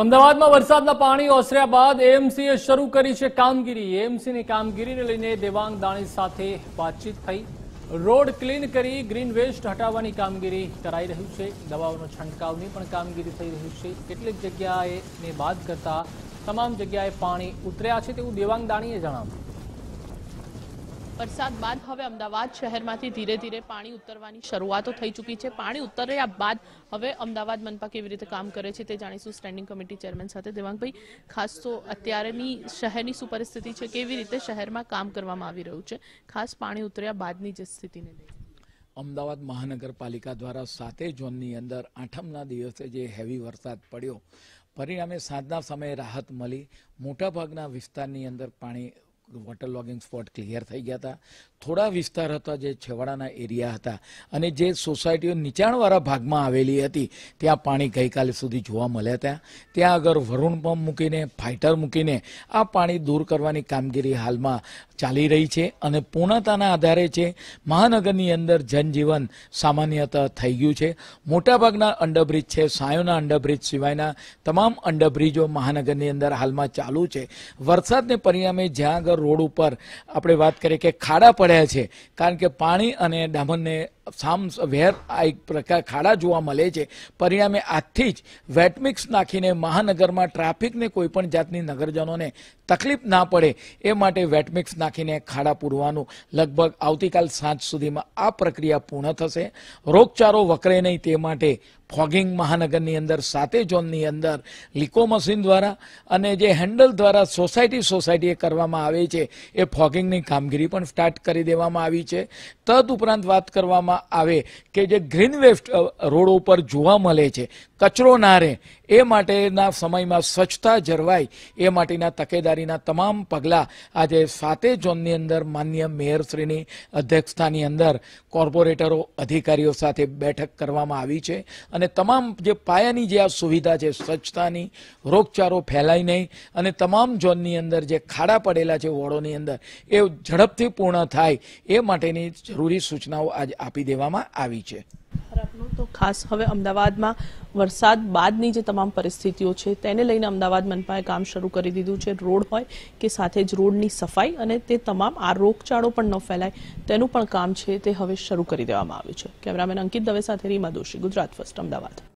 અમદાવાદમાં વરસાદના પાણી ઓસર્યા બાદ એએમસીએ શરૂ કરી છે કામગીરી એએમસીની કામગીરીને લઈને દેવાંગ દાણી સાથે વાતચીત થઈ રોડ ક્લીન કરી ગ્રીન વેસ્ટ હટાવવાની કામગીરી કરાઈ રહી છે દવાઓનો છંટકાવની પણ કામગીરી થઈ રહી છે કેટલીક જગ્યાએ ને બાદ કરતા તમામ જગ્યાએ પાણી ઉતર્યા છે તેવું દેવાંગ દાણીએ જણાવ્યું વરસાદ બાદ હવે અમદાવાદ શહેરમાંથી ધીરે ધીરે પાણી ઉતરવાની શરૂઆતો થઈ ચૂકી છે પાણી ઉતર્યા બાદ હવે અમદાવાદ મનપા કેવી રીતે કામ કરે છે તે જાણીશું સ્ટેન્ડિંગ કમિટી ચેરમેન સાથે દેવાંગભાઈ ખાસ તો અત્યારેની શહેરની શું પરિસ્થિતિ છે કેવી રીતે શહેરમાં કામ કરવામાં આવી રહ્યું છે ખાસ પાણી ઉતર્યા બાદની જે સ્થિતિને લઈને અમદાવાદ મહાનગરપાલિકા દ્વારા સાતે ઝોનની અંદર આઠમના દિવસે જે હેવી વરસાદ પડ્યો પરિણામે સાંજના સમયે રાહત મળી મોટાભાગના વિસ્તારની અંદર પાણી વોટર લોગિંગ સ્પોટ ક્લિયર થઈ ગયા હતા થોડા વિસ્તાર હતા જે છેવાડાના એરિયા હતા અને જે સોસાયટીઓ નીચાણવાળા ભાગમાં આવેલી હતી ત્યાં પાણી ગઈકાલે સુધી જોવા મળ્યા હતા ત્યાં આગળ વરુણ પંપ મૂકીને ફાઇટર મૂકીને આ પાણી દૂર કરવાની કામગીરી હાલમાં ચાલી રહી છે અને પૂર્ણતાના આધારે છે મહાનગરની અંદર જનજીવન સામાન્યતઃ થઈ ગયું છે મોટાભાગના અંડરબ્રિજ છે સાયોના અંડરબ્રિજ સિવાયના તમામ અંડરબ્રિજો મહાનગરની અંદર હાલમાં ચાલુ છે વરસાદને પરિણામે જ્યાં આગળ રોડ ઉપર આપણે વાત કરીએ કે ખાડા પડ્યા છે કારણ કે પાણી અને ડામરને સામ્સ વેર આ એક પ્રકાર ખાડા જોવા મળે છે પરિણામે આજથી જ વેટમિક્સ નાખીને મહાનગરમાં ટ્રાફિકને કોઈપણ જાતની નગરજનોને તકલીફ ના પડે એ માટે વેટમિક્સ નાખીને ખાડા પૂરવાનું લગભગ આવતીકાલ સાંજ સુધીમાં આ પ્રક્રિયા પૂર્ણ થશે રોગચારો વકરે નહીં તે માટે ફોગિંગ મહાનગરની અંદર સાતે ઝોનની અંદર લિકો મશીન દ્વારા અને જે હેન્ડલ દ્વારા સોસાયટી સોસાયટીએ કરવામાં આવે છે એ ફોગિંગની કામગીરી પણ સ્ટાર્ટ કરી દેવામાં આવી છે તદ ઉપરાંત વાત કરવામાં આવે કે જે ગ્રીન વેસ્ટ રોડ ઉપર જોવા મળે છે કચરો ના રહે એ માટેના સમયમાં સ્વચ્છતા જળવાય એ માટેના તકેદારીના તમામ પગલાં આજે સાતે ઝોનની અંદર માન્ય મેયરશ્રીની અધ્યક્ષતાની અંદર કોર્પોરેટરો અધિકારીઓ સાથે બેઠક કરવામાં આવી છે અને તમામ જે પાયાની જે આ સુવિધા છે સ્વચ્છતાની રોગચાળો ફેલાય નહીં અને તમામ ઝોનની અંદર જે ખાડા પડેલા છે વોર્ડોની અંદર એ ઝડપથી પૂર્ણ થાય એ માટેની જરૂરી સૂચનાઓ આજ આપી આપી દેવામાં આવી છે તો ખાસ હવે અમદાવાદમાં વરસાદ બાદની જે તમામ પરિસ્થિતિઓ છે તેને લઈને અમદાવાદ મનપાએ કામ શરૂ કરી દીધું છે રોડ હોય કે સાથે જ રોડની સફાઈ અને તે તમામ આ રોગચાળો પણ ન ફેલાય તેનું પણ કામ છે તે હવે શરૂ કરી દેવામાં આવ્યું છે કેમેરામેન અંકિત દવે સાથે રીમા દોશી ગુજરાત ફર્સ્ટ અમદાવાદ